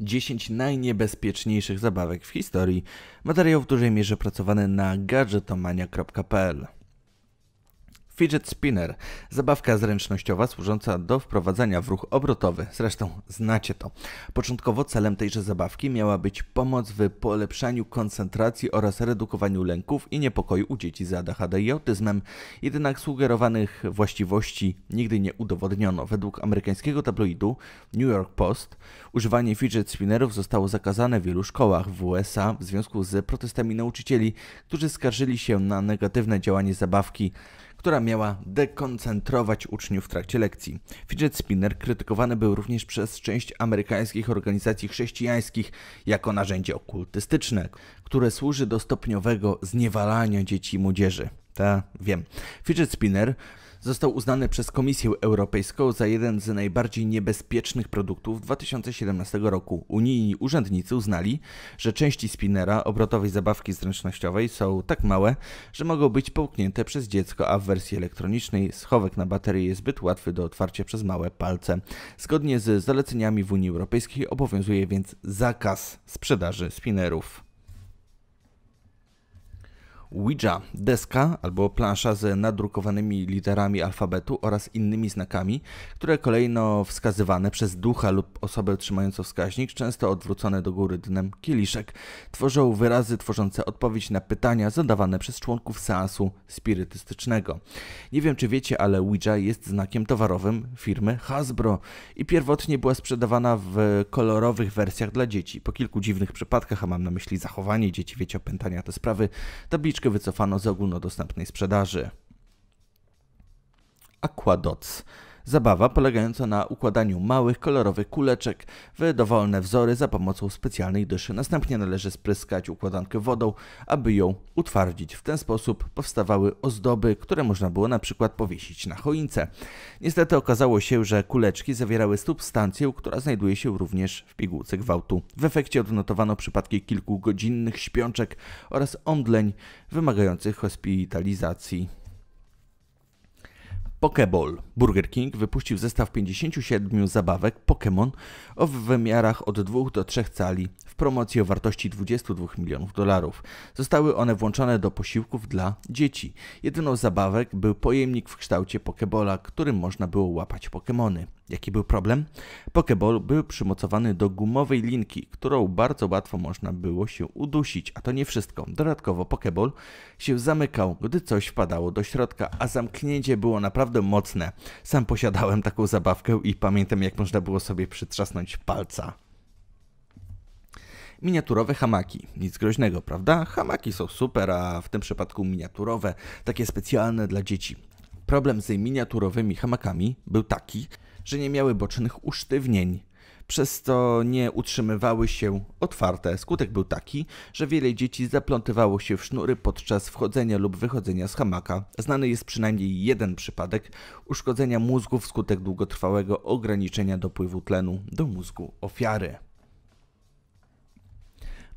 10 najniebezpieczniejszych zabawek w historii. Materiał w dużej mierze pracowany na gadżetomania.pl. Fidget Spinner, zabawka zręcznościowa służąca do wprowadzania w ruch obrotowy. Zresztą znacie to. Początkowo celem tejże zabawki miała być pomoc w polepszaniu koncentracji oraz redukowaniu lęków i niepokoju u dzieci z ADHD i autyzmem. Jednak sugerowanych właściwości nigdy nie udowodniono. Według amerykańskiego tabloidu New York Post używanie fidget spinnerów zostało zakazane w wielu szkołach w USA w związku z protestami nauczycieli, którzy skarżyli się na negatywne działanie zabawki która miała dekoncentrować uczniów w trakcie lekcji. Fidget spinner krytykowany był również przez część amerykańskich organizacji chrześcijańskich jako narzędzie okultystyczne, które służy do stopniowego zniewalania dzieci i młodzieży. Ta wiem. Fidget spinner został uznany przez Komisję Europejską za jeden z najbardziej niebezpiecznych produktów 2017 roku. Unijni urzędnicy uznali, że części spinera obrotowej zabawki zręcznościowej są tak małe, że mogą być połknięte przez dziecko, a w wersji elektronicznej schowek na baterię jest zbyt łatwy do otwarcia przez małe palce. Zgodnie z zaleceniami w Unii Europejskiej obowiązuje więc zakaz sprzedaży spinerów. Ouija, deska albo plansza z nadrukowanymi literami alfabetu oraz innymi znakami, które kolejno wskazywane przez ducha lub osobę trzymającą wskaźnik, często odwrócone do góry dnem kieliszek, tworzą wyrazy tworzące odpowiedź na pytania zadawane przez członków seansu spirytystycznego. Nie wiem czy wiecie, ale Ouija jest znakiem towarowym firmy Hasbro i pierwotnie była sprzedawana w kolorowych wersjach dla dzieci. Po kilku dziwnych przypadkach, a mam na myśli zachowanie dzieci, wiecie, opętania, te sprawy, tabliczki tabliczkę wycofano z ogólnodostępnej sprzedaży. Aquadots Zabawa polegająca na układaniu małych, kolorowych kuleczek w dowolne wzory za pomocą specjalnej dyszy. Następnie należy spryskać układankę wodą, aby ją utwardzić. W ten sposób powstawały ozdoby, które można było na przykład powiesić na choince. Niestety okazało się, że kuleczki zawierały substancję, która znajduje się również w pigułce gwałtu. W efekcie odnotowano przypadki kilkugodzinnych śpiączek oraz omdleń wymagających hospitalizacji. Pokeball. Burger King wypuścił zestaw 57 zabawek Pokémon o wymiarach od 2 do 3 cali w promocji o wartości 22 milionów dolarów. Zostały one włączone do posiłków dla dzieci. Jedyną z zabawek był pojemnik w kształcie Pokebola, którym można było łapać Pokémony. Jaki był problem? Pokeball był przymocowany do gumowej linki, którą bardzo łatwo można było się udusić, a to nie wszystko. Dodatkowo Pokeball się zamykał, gdy coś wpadało do środka, a zamknięcie było naprawdę mocne. Sam posiadałem taką zabawkę i pamiętam jak można było sobie przytrzasnąć palca. Miniaturowe hamaki. Nic groźnego, prawda? Hamaki są super, a w tym przypadku miniaturowe, takie specjalne dla dzieci. Problem z miniaturowymi hamakami był taki, że nie miały bocznych usztywnień. Przez to nie utrzymywały się otwarte. Skutek był taki, że wiele dzieci zaplątywało się w sznury podczas wchodzenia lub wychodzenia z hamaka. Znany jest przynajmniej jeden przypadek uszkodzenia mózgu wskutek długotrwałego ograniczenia dopływu tlenu do mózgu ofiary.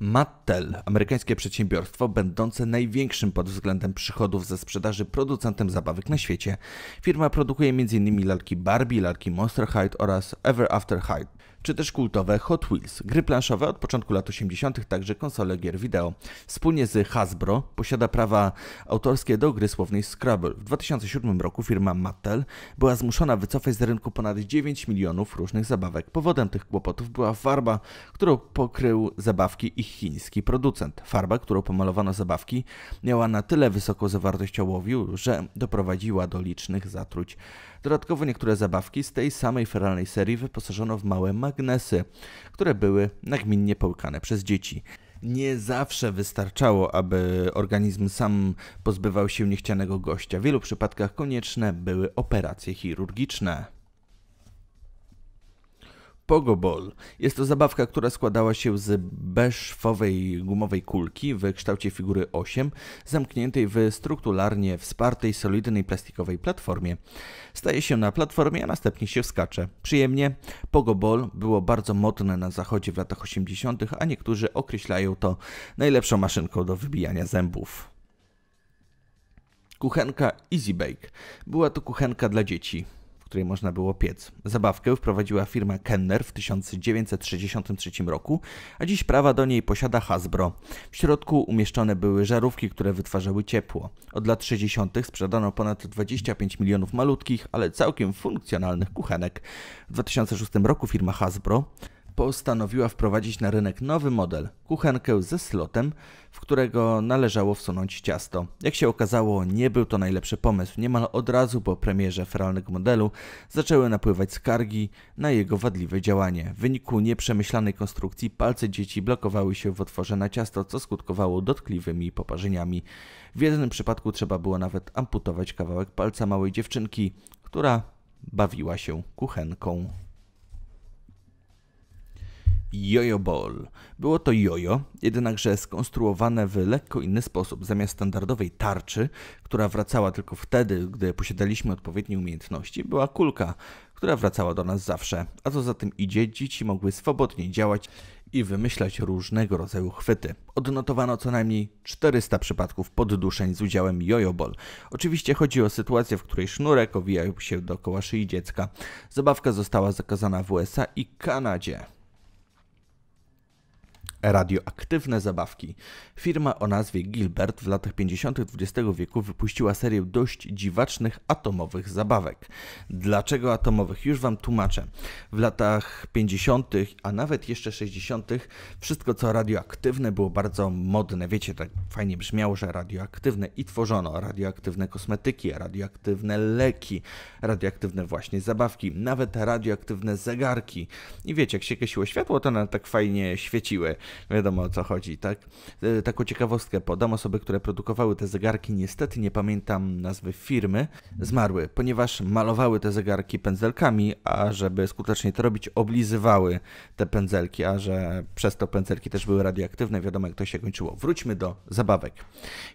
Mattel, amerykańskie przedsiębiorstwo będące największym pod względem przychodów ze sprzedaży producentem zabawek na świecie. Firma produkuje m.in. lalki Barbie, lalki Monster High oraz Ever After High czy też kultowe Hot Wheels. Gry planszowe od początku lat 80., także konsole gier wideo. Wspólnie z Hasbro posiada prawa autorskie do gry słownej Scrabble. W 2007 roku firma Mattel była zmuszona wycofać z rynku ponad 9 milionów różnych zabawek. Powodem tych kłopotów była farba, którą pokrył zabawki ich chiński producent. Farba, którą pomalowano zabawki, miała na tyle wysoką zawartość ołowiu, że doprowadziła do licznych zatruć. Dodatkowo niektóre zabawki z tej samej feralnej serii wyposażono w małe magnesy, które były nagminnie połykane przez dzieci. Nie zawsze wystarczało, aby organizm sam pozbywał się niechcianego gościa. W wielu przypadkach konieczne były operacje chirurgiczne. Pogobol. Jest to zabawka, która składała się z beszwowej gumowej kulki w kształcie figury 8, zamkniętej w strukturalnie wspartej, solidnej plastikowej platformie. Staje się na platformie, a następnie się wskacze. Przyjemnie, Pogobol było bardzo modne na zachodzie w latach 80., a niektórzy określają to najlepszą maszynką do wybijania zębów. Kuchenka Easy Bake. Była to kuchenka dla dzieci której można było piec. Zabawkę wprowadziła firma Kenner w 1963 roku, a dziś prawa do niej posiada Hasbro. W środku umieszczone były żarówki, które wytwarzały ciepło. Od lat 60. sprzedano ponad 25 milionów malutkich, ale całkiem funkcjonalnych kuchenek. W 2006 roku firma Hasbro postanowiła wprowadzić na rynek nowy model kuchenkę ze slotem, w którego należało wsunąć ciasto. Jak się okazało, nie był to najlepszy pomysł. Niemal od razu po premierze feralnego modelu zaczęły napływać skargi na jego wadliwe działanie. W wyniku nieprzemyślanej konstrukcji palce dzieci blokowały się w otworze na ciasto, co skutkowało dotkliwymi poparzeniami. W jednym przypadku trzeba było nawet amputować kawałek palca małej dziewczynki, która bawiła się kuchenką. Jojo Ball. Było to jojo, jednakże skonstruowane w lekko inny sposób. Zamiast standardowej tarczy, która wracała tylko wtedy, gdy posiadaliśmy odpowiednie umiejętności, była kulka, która wracała do nas zawsze. A co za tym idzie, dzieci mogły swobodnie działać i wymyślać różnego rodzaju chwyty. Odnotowano co najmniej 400 przypadków podduszeń z udziałem jojobol. Oczywiście chodzi o sytuację, w której sznurek owijał się dookoła szyi dziecka. Zabawka została zakazana w USA i Kanadzie. Radioaktywne zabawki. Firma o nazwie Gilbert w latach 50. XX wieku wypuściła serię dość dziwacznych atomowych zabawek. Dlaczego atomowych? Już Wam tłumaczę. W latach 50., a nawet jeszcze 60., wszystko co radioaktywne było bardzo modne. Wiecie, tak fajnie brzmiało, że radioaktywne i tworzono radioaktywne kosmetyki, radioaktywne leki, radioaktywne właśnie zabawki, nawet radioaktywne zegarki. I wiecie, jak się gasiło światło, to one tak fajnie świeciły. Wiadomo o co chodzi, tak? E, taką ciekawostkę podam. Osoby, które produkowały te zegarki, niestety nie pamiętam nazwy firmy, zmarły, ponieważ malowały te zegarki pędzelkami, a żeby skutecznie to robić, oblizywały te pędzelki, a że przez to pędzelki też były radioaktywne, wiadomo jak to się kończyło. Wróćmy do zabawek.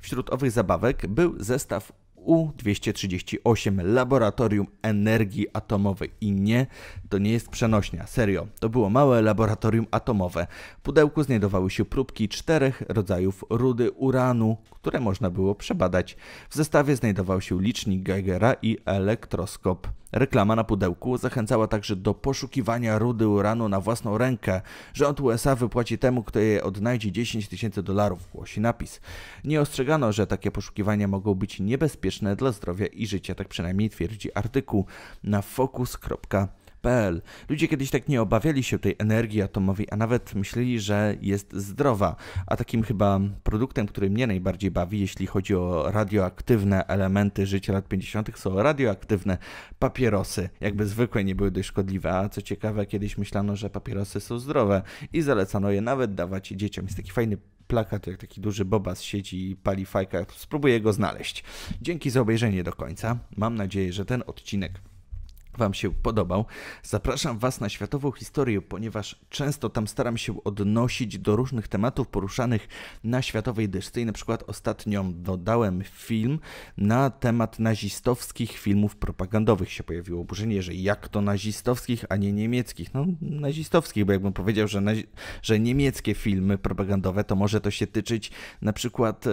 Wśród owych zabawek był zestaw u-238 Laboratorium Energii Atomowej. I nie, to nie jest przenośnia, serio. To było małe laboratorium atomowe. W pudełku znajdowały się próbki czterech rodzajów rudy uranu, które można było przebadać. W zestawie znajdował się licznik Geigera i elektroskop. Reklama na pudełku zachęcała także do poszukiwania rudy uranu na własną rękę. Rząd USA wypłaci temu, kto je odnajdzie 10 tysięcy dolarów, głosi napis. Nie ostrzegano, że takie poszukiwania mogą być niebezpieczne dla zdrowia i życia, tak przynajmniej twierdzi artykuł na focus.com PL. Ludzie kiedyś tak nie obawiali się tej energii atomowej, a nawet myśleli, że jest zdrowa. A takim chyba produktem, który mnie najbardziej bawi, jeśli chodzi o radioaktywne elementy życia lat 50., są radioaktywne papierosy. Jakby zwykłe nie były dość szkodliwe, a co ciekawe, kiedyś myślano, że papierosy są zdrowe i zalecano je nawet dawać dzieciom. Jest taki fajny plakat, jak taki duży bobas siedzi i pali fajka. Spróbuję go znaleźć. Dzięki za obejrzenie do końca. Mam nadzieję, że ten odcinek Wam się podobał, zapraszam Was na światową historię, ponieważ często tam staram się odnosić do różnych tematów poruszanych na światowej dyszce i na przykład ostatnio dodałem film na temat nazistowskich filmów propagandowych. Się pojawiło oburzenie, że jak to nazistowskich, a nie niemieckich. No nazistowskich, bo jakbym powiedział, że, że niemieckie filmy propagandowe, to może to się tyczyć na przykład e,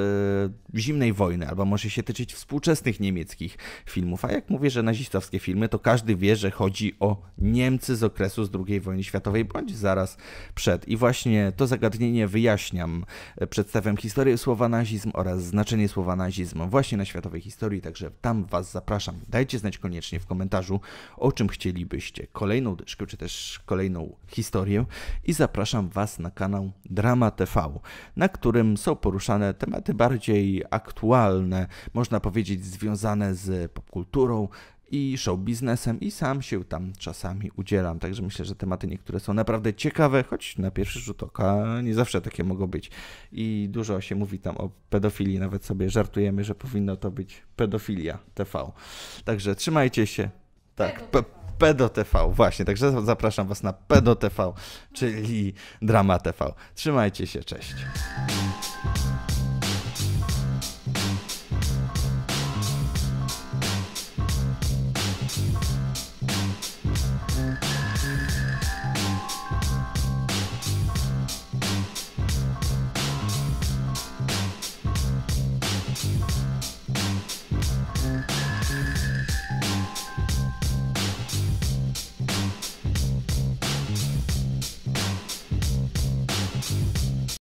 zimnej wojny, albo może się tyczyć współczesnych niemieckich filmów, a jak mówię, że nazistowskie filmy, to każdy każdy wie, że chodzi o Niemcy z okresu z II wojny światowej bądź zaraz przed. I właśnie to zagadnienie wyjaśniam. Przedstawiam historię słowa nazizm oraz znaczenie słowa nazizm właśnie na światowej historii, także tam Was zapraszam. Dajcie znać koniecznie w komentarzu, o czym chcielibyście kolejną dyszkę, czy też kolejną historię i zapraszam Was na kanał Drama TV, na którym są poruszane tematy bardziej aktualne, można powiedzieć związane z popkulturą, i show biznesem i sam się tam czasami udzielam. Także myślę, że tematy niektóre są naprawdę ciekawe, choć na pierwszy rzut oka nie zawsze takie mogą być. I dużo się mówi tam o pedofilii, nawet sobie żartujemy, że powinno to być pedofilia TV. Także trzymajcie się. Tak, pe TV właśnie. Także zapraszam Was na pedo TV, czyli Drama TV. Trzymajcie się, cześć.